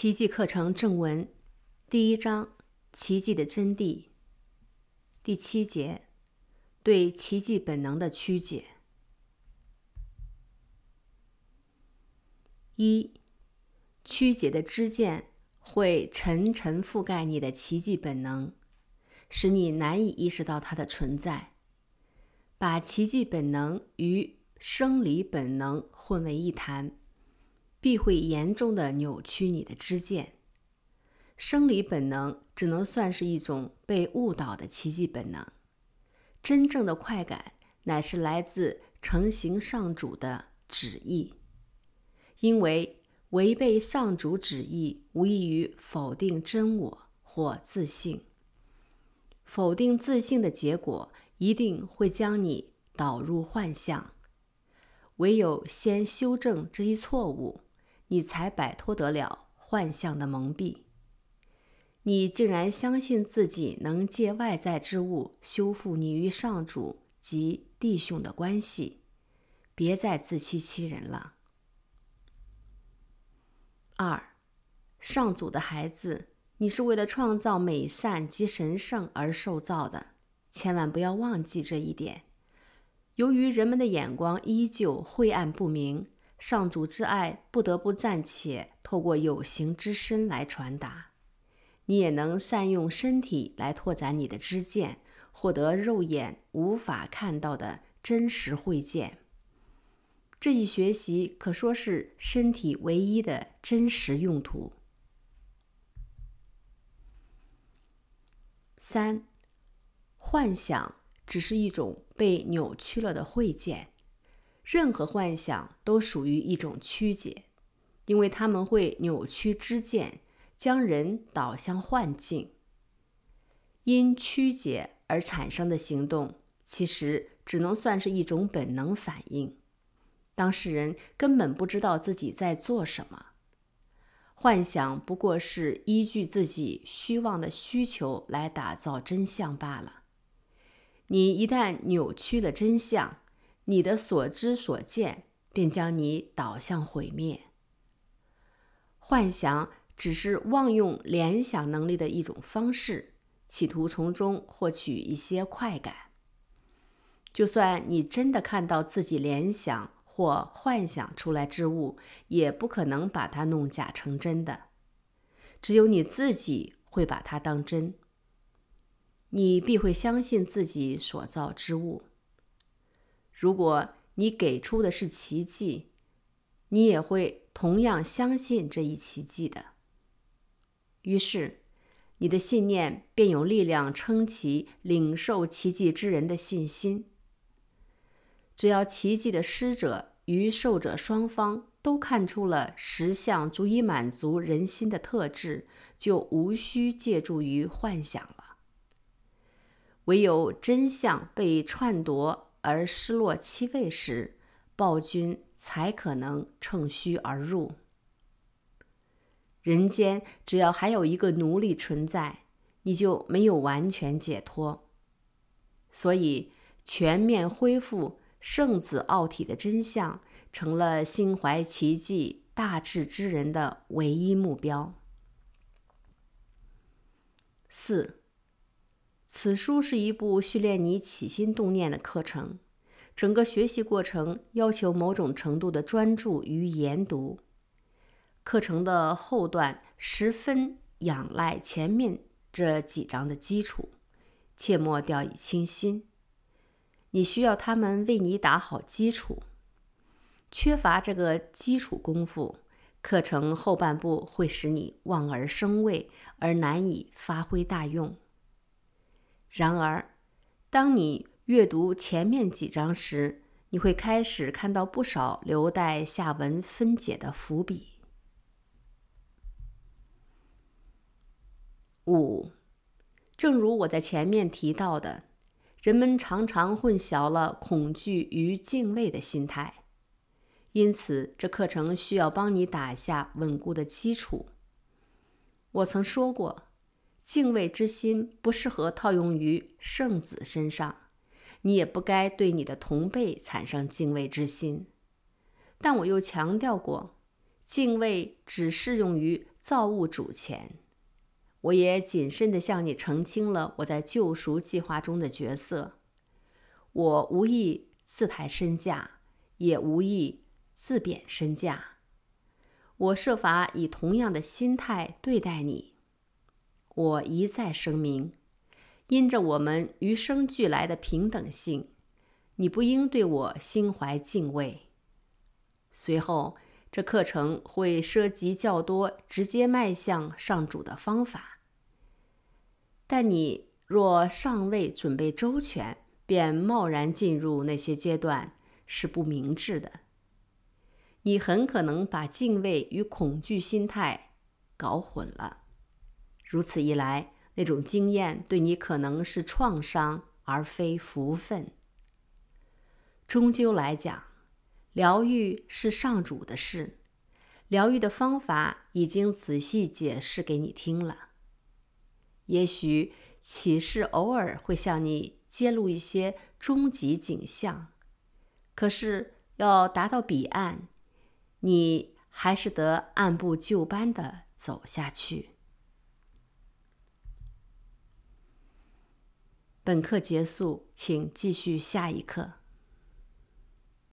奇迹课程正文，第一章：奇迹的真谛，第七节：对奇迹本能的曲解。一、曲解的知见会沉沉覆盖你的奇迹本能，使你难以意识到它的存在，把奇迹本能与生理本能混为一谈。必会严重的扭曲你的知见，生理本能只能算是一种被误导的奇迹本能。真正的快感乃是来自成形上主的旨意，因为违背上主旨意，无异于否定真我或自信。否定自信的结果，一定会将你导入幻象。唯有先修正这一错误。你才摆脱得了幻象的蒙蔽。你竟然相信自己能借外在之物修复你与上主及弟兄的关系，别再自欺欺人了。二，上主的孩子，你是为了创造美善及神圣而受造的，千万不要忘记这一点。由于人们的眼光依旧晦暗不明。上主之爱不得不暂且透过有形之身来传达，你也能善用身体来拓展你的知见，获得肉眼无法看到的真实会见。这一学习可说是身体唯一的真实用途。三，幻想只是一种被扭曲了的会见。任何幻想都属于一种曲解，因为他们会扭曲知见，将人导向幻境。因曲解而产生的行动，其实只能算是一种本能反应。当事人根本不知道自己在做什么，幻想不过是依据自己虚妄的需求来打造真相罢了。你一旦扭曲了真相，你的所知所见便将你导向毁灭。幻想只是妄用联想能力的一种方式，企图从中获取一些快感。就算你真的看到自己联想或幻想出来之物，也不可能把它弄假成真的。只有你自己会把它当真，你必会相信自己所造之物。如果你给出的是奇迹，你也会同样相信这一奇迹的。于是，你的信念便有力量撑起领受奇迹之人的信心。只要奇迹的施者与受者双方都看出了实相足以满足人心的特质，就无需借助于幻想了。唯有真相被篡夺。而失落七位时，暴君才可能趁虚而入。人间只要还有一个奴隶存在，你就没有完全解脱。所以，全面恢复圣子奥体的真相，成了心怀奇迹大智之人的唯一目标。四。此书是一部训练你起心动念的课程，整个学习过程要求某种程度的专注与研读。课程的后段十分仰赖前面这几章的基础，切莫掉以轻心。你需要他们为你打好基础，缺乏这个基础功夫，课程后半部会使你望而生畏，而难以发挥大用。然而，当你阅读前面几章时，你会开始看到不少留待下文分解的伏笔。五，正如我在前面提到的，人们常常混淆了恐惧与敬畏的心态，因此这课程需要帮你打下稳固的基础。我曾说过。敬畏之心不适合套用于圣子身上，你也不该对你的同辈产生敬畏之心。但我又强调过，敬畏只适用于造物主前。我也谨慎地向你澄清了我在救赎计划中的角色。我无意自抬身价，也无意自贬身价。我设法以同样的心态对待你。我一再声明，因着我们与生俱来的平等性，你不应对我心怀敬畏。随后，这课程会涉及较多直接迈向上主的方法，但你若尚未准备周全，便贸然进入那些阶段是不明智的。你很可能把敬畏与恐惧心态搞混了。如此一来，那种经验对你可能是创伤而非福分。终究来讲，疗愈是上主的事，疗愈的方法已经仔细解释给你听了。也许启示偶尔会向你揭露一些终极景象，可是要达到彼岸，你还是得按部就班的走下去。本课结束，请继续下一课。